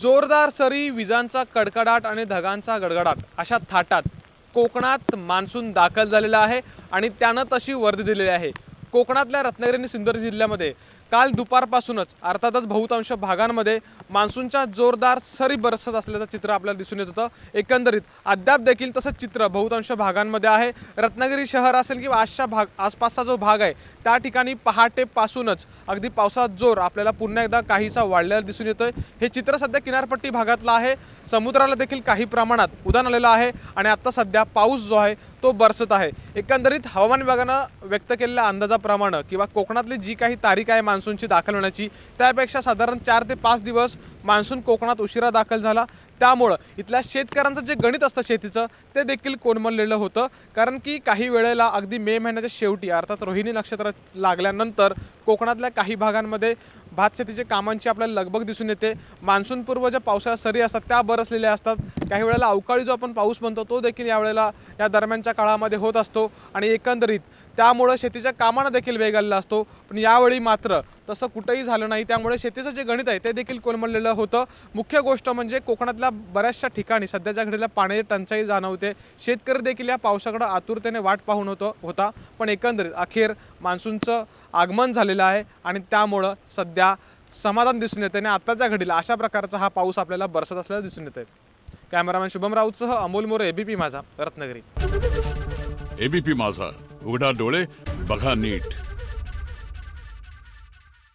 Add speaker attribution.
Speaker 1: जोरदार सरी विजांचा कडकडाट आणि ढगांचा गडगडाट अशा थाटात कोकणात मान्सून दाखल झालेला आहे आणि त्यानं तशी वर्दी दिलेली आहे कोकणातल्या रत्नागिरी आणि सिंधुदुर्ग जिल्ह्यामध्ये काल दुपारपासूनच अर्थातच बहुतांश भागांमध्ये मान्सूनच्या जोरदार सरी बरसत असल्याचं चित्र आपल्याला दिसून येत होतं एकंदरीत अद्याप देखील तसंच चित्र बहुतांश भागांमध्ये आहे रत्नागिरी शहर असेल किंवा आजच्या भाग आसपासचा जो भाग आहे त्या ठिकाणी पहाटेपासूनच अगदी पावसाचा जोर आपल्याला पुन्हा एकदा काहीसा वाढलेला दिसून येतोय हे चित्र सध्या किनारपट्टी भागातलं आहे समुद्राला देखील काही प्रमाणात उधाण आलेलं आहे आणि आत्ता सध्या पाऊस जो आहे तो बरसत आहे एकंदरीत हवामान विभागानं व्यक्त केलेल्या अंदाजाप्रमाणे किंवा कोकणातली जी काही तारीख आहे मान्सूनची दाखल होण्याची त्यापेक्षा साधारण चार ते पाच दिवस मान्सून कोकणात उशिरा दाखल झाला त्यामुळं इथल्या शेतकऱ्यांचं जे गणित असतं शेतीचं ते देखील कोलमडलेलं होतं कारण की काही वेळेला अगदी मे महिन्याच्या शेवटी अर्थात रोहिणी नक्षत्र लागल्यानंतर कोकणातल्या काही भागांमध्ये भातशेतीच्या कामांची आपल्याला लगबग दिसून येते मान्सूनपूर्व ज्या पावसाळ्या सरी असतात त्या बरसलेल्या असतात काही वेळेला अवकाळी जो आपण पाऊस म्हणतो तो देखील यावेळेला या दरम्यानच्या काळामध्ये होत असतो आणि एकंदरीत त्यामुळं शेतीच्या कामांना देखील वेग आलेला असतो पण यावेळी मात्र तसं कुठंही झालं नाही त्यामुळे शेतीचं जे गणित आहे ते देखील कोलमडलेलं होतं मुख्य गोष्ट म्हणजे कोकणातल्या बऱ्याचशा ठिकाणी सध्याच्या घडीला पाण्याची टंचाई जाणवते शेतकरी देखील या पावसाकडं आतुरतेने वाट पाहून होतो होता पण एकंदरीत अखेर मान्सूनचं आगमन झालेलं आहे आणि त्यामुळं सध्या समाधान दिसून येते आणि आत्ताच्या घडीला अशा प्रकारचा हा पाऊस आपल्याला बरसत असल्याचं दिसून येत आहे कॅमेरामॅन शुभम राऊतसह अमोल मोरे एबीपी माझा रत्नागिरी एबीपी माझा उघडा डोळे बघा नीट